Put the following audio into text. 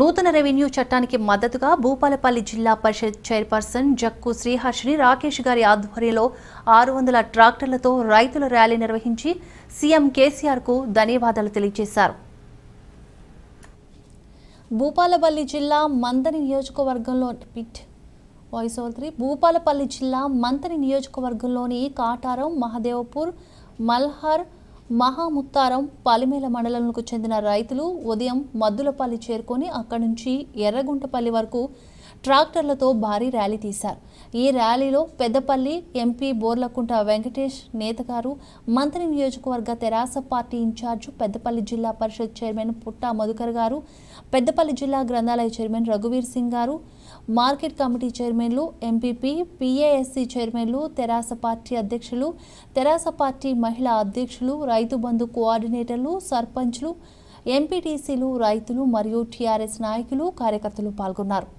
నూతన రెవెన్యూ చట్టానికి మద్దతుగా భూపాలపల్లి జిల్లా పరిషత్ చైర్పర్సన్ జక్కు శ్రీహర్షిని రాకేష్ గారి ఆధ్వర్యంలో ఆరు వందల ట్రాక్టర్లతో రైతుల ర్యాలీ నిర్వహించి సీఎం కేసీఆర్కు ధన్యవాదాలు తెలియజేశారు భూపాలపల్లి జిల్లా మందని నియోజకవర్గంలో వాయిస్ ఓవర్ త్రీ భూపాలపల్లి జిల్లా మంతని నియోజకవర్గంలోని కాటారం మహదేవపూర్ మల్హర్ మహాముత్తారం పలిమేల మండలంకు చెందిన రైతులు ఉదయం మద్దులపల్లి చేరుకొని అక్కడి నుంచి ఎర్రగుంటపల్లి వరకు ట్రాక్టర్లతో భారీ ర్యాలీ తీశారు ఈ ర్యాలీలో పెద్దపల్లి ఎంపీ బోర్లకుంట వెంకటేష్ నేతగారు మంత్రి నియోజకవర్గ తెరాస పార్టీ ఇన్ఛార్జ్ పెద్దపల్లి జిల్లా పరిషత్ చైర్మన్ పుట్టా మధుకర్ గారు పెద్దపల్లి జిల్లా గ్రంథాలయ చైర్మన్ రఘువీర్ సింగ్ గారు మార్కెట్ కమిటీ చైర్మన్లు ఎంపీపీ పిఏఎస్సి చైర్మన్లు తెరాస పార్టీ అధ్యక్షులు తెరాస పార్టీ మహిళా అధ్యక్షులు రైతు బంధు కోఆర్డినేటర్లు సర్పంచ్లు ఎంపీటీసీలు రైతులు మరియు టీఆర్ఎస్ నాయకులు కార్యకర్తలు పాల్గొన్నారు